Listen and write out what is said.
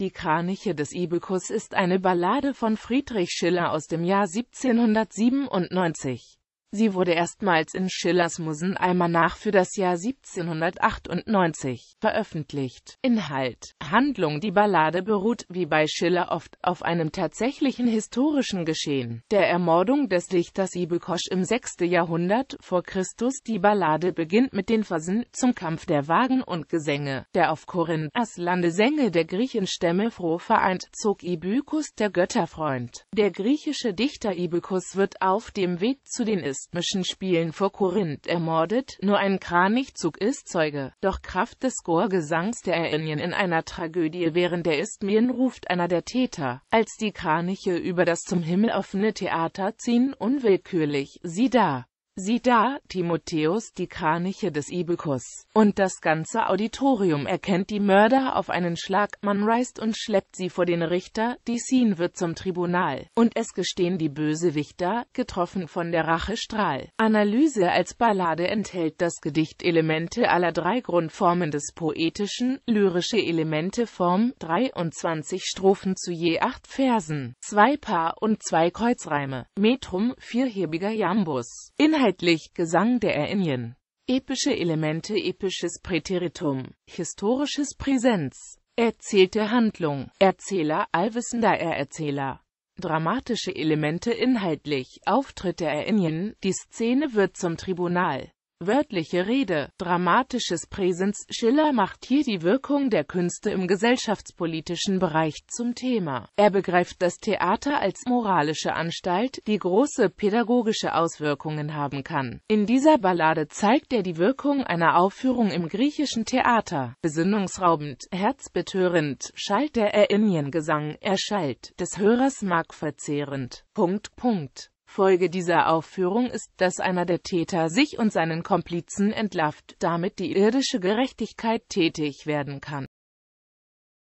Die Kraniche des Ibikus ist eine Ballade von Friedrich Schiller aus dem Jahr 1797. Sie wurde erstmals in Schillers Musenalmanach für das Jahr 1798 veröffentlicht. Inhalt, Handlung Die Ballade beruht, wie bei Schiller oft, auf einem tatsächlichen historischen Geschehen, der Ermordung des Dichters Ibekosch im 6. Jahrhundert vor Christus. Die Ballade beginnt mit den Versen zum Kampf der Wagen und Gesänge, der auf Korinthas Lande Sänge der Griechenstämme froh vereint, zog Ibykus der Götterfreund. Der griechische Dichter Ibykus wird auf dem Weg zu den isthmischen Spielen vor Korinth ermordet, nur ein Kranichzug ist Zeuge. Doch Kraft des Chorgesangs der Erinien in einer Tragödie während der Isthmien ruft einer der Täter, als die Kraniche über das zum Himmel offene Theater ziehen, unwillkürlich, sie da! Sieh da, Timotheus, die Kraniche des Ibikus. Und das ganze Auditorium erkennt die Mörder auf einen Schlag, man reißt und schleppt sie vor den Richter, die Scene wird zum Tribunal. Und es gestehen die Bösewichter, getroffen von der Rache Strahl. Analyse als Ballade enthält das Gedicht Elemente aller drei Grundformen des poetischen, lyrische Elemente Form, 23 Strophen zu je acht Versen, zwei Paar und zwei Kreuzreime, Metrum, vierhebiger Jambus. Inhalt Inhaltlich Gesang der Erinien. Epische Elemente Episches Präteritum. Historisches Präsenz. Erzählte Handlung. Erzähler allwissender Er-Erzähler. Dramatische Elemente inhaltlich Auftritt der Erinien. Die Szene wird zum Tribunal. Wörtliche Rede, dramatisches Präsens Schiller macht hier die Wirkung der Künste im gesellschaftspolitischen Bereich zum Thema. Er begreift das Theater als moralische Anstalt, die große pädagogische Auswirkungen haben kann. In dieser Ballade zeigt er die Wirkung einer Aufführung im griechischen Theater. Besinnungsraubend, herzbetörend, schallt der Erinnien-Gesang, er schallt, des Hörers Mark verzehrend. Punkt, Punkt. Folge dieser Aufführung ist, dass einer der Täter sich und seinen Komplizen entlarvt, damit die irdische Gerechtigkeit tätig werden kann.